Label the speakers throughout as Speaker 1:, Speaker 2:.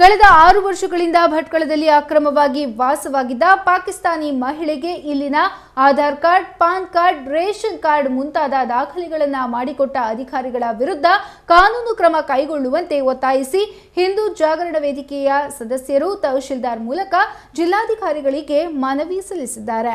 Speaker 1: ಕಳೆದ ಆರು ವರ್ಷಗಳಿಂದ ಭಟ್ಕಳದಲ್ಲಿ ಅಕ್ರಮವಾಗಿ ವಾಸವಾಗಿದ್ದ ಪಾಕಿಸ್ತಾನಿ ಮಹಿಳೆಗೆ ಇಲ್ಲಿನ Aadhaar card PAN card ration card ಮುಂತಾದ ದಾಖಲೆಗಳನ್ನು ಮಾಡಿಕೊಟ್ಟ ಅಧಿಕಾರಿಗಳ ವಿರುದ್ಧ ಕಾನೂನು ಕ್ರಮ ಕೈಗೊಳ್ಳುವಂತೆ ಒತ್ತಾಯಿಸಿ ಹಿಂದೂ ಜಾಗರಣ ವೇದಿಕೆಯ ಸದಸ್ಯರು ತಹಶೀಲ್ದಾರ್ ಮೂಲಕ ಜಿಲ್ಲಾಧಿಕಾರಿಗಳಿಗೆ ಮನವಿ ಸಲ್ಲಿಸಿದ್ದಾರೆ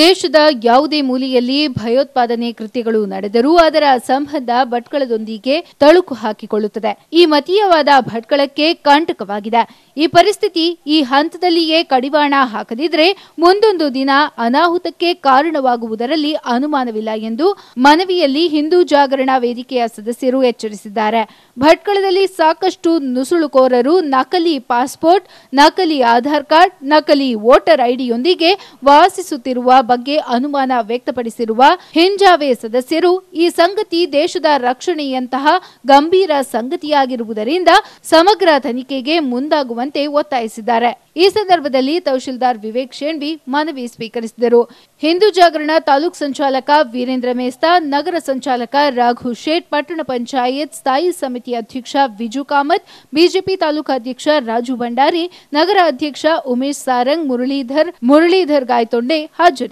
Speaker 1: ದೇಶದ ಯಾವುದೇ ಮೂಲೆಯಲ್ಲಿ ಭಯೋತ್ಪಾದನೆ ಕೃತ್ಯಗಳು ನಡೆದರೂ ಅದರ ಸಂಬಂಧ ಭಟ್ಕಳದೊಂದಿಗೆ ತಳುಕು ಹಾಕಿಕೊಳ್ಳುತ್ತದೆ ಈ ಮತೀಯವಾದ ಭಟ್ಕಳಕ್ಕೆ ಕಂಟಕವಾಗಿದೆ ಈ ಪರಿಸ್ಥಿತಿ ಈ ಹಂತದಲ್ಲಿಯೇ ಕಡಿವಾಣ ಹಾಕದಿದ್ರೆ ಮುಂದೊಂದು ದಿನ ಅನಾಹುತಕ್ಕೆ ಕಾರಣವಾಗುವುದರಲ್ಲಿ ಅನುಮಾನವಿಲ್ಲ ಎಂದು ಮನವಿಯಲ್ಲಿ ಹಿಂದೂ ಜಾಗರಣ ವೇದಿಕೆಯ ಸದಸ್ಯರು ಎಚ್ಚರಿಸಿದ್ದಾರೆ ಭಟ್ಕಳದಲ್ಲಿ ಸಾಕಷ್ಟು ನುಸುಳುಕೋರರು ನಕಲಿ ಪಾಸ್ಪೋರ್ಟ್ ನಕಲಿ ಆಧಾರ್ ಕಾರ್ಡ್ ನಕಲಿ ವೋಟರ್ ಐಡಿಯೊಂದಿಗೆ ವಾಸಿಸುತ್ತಿರುವ ಬಗ್ಗೆ ಅನುಮಾನ ವ್ಯಕ್ತಪಡಿಸಿರುವ ಹಿಂಜಾವೆ ಸದಸ್ಯರು ಈ ಸಂಗತಿ ದೇಶದ ರಕ್ಷಣೆಯಂತಹ ಗಂಭೀರ ಸಂಗತಿಯಾಗಿರುವುದರಿಂದ ಸಮಗ್ರ ತನಿಖೆಗೆ ಮುಂದಾಗುವಂತೆ ಒತ್ತಾಯಿಸಿದ್ದಾರೆ ಈ ಸಂದರ್ಭದಲ್ಲಿ ತಹಶೀಲ್ದಾರ್ ವಿವೇಕ್ ಶೇಣ್ವಿ ಮನವಿ ಸ್ವೀಕರಿಸಿದರು ಹಿಂದೂ ಜಾಗರಣ ತಾಲೂಕ್ ಸಂಚಾಲಕ ವೀರೇಂದ್ರ ಮೇಸ್ತಾ ನಗರ ಸಂಚಾಲಕ ರಾಘು ಶೇಟ್ ಪಟ್ಟಣ ಪಂಚಾಯತ್ ಸ್ಥಾಯಿ ಸಮಿತಿ ಅಧ್ಯಕ್ಷ ವಿಜು ಕಾಮತ್ ಬಿಜೆಪಿ ತಾಲೂಕು ಅಧ್ಯಕ್ಷ ರಾಜು ಭಂಡಾರಿ ನಗರ ಅಧ್ಯಕ್ಷ ಉಮೇಶ್ ಸಾರಂಗ್ ಮುರಳೀಧರ್ ಮುರಳೀಧರ್ ಗಾಯ್ತೊಂಡೆ ಹಾಜರು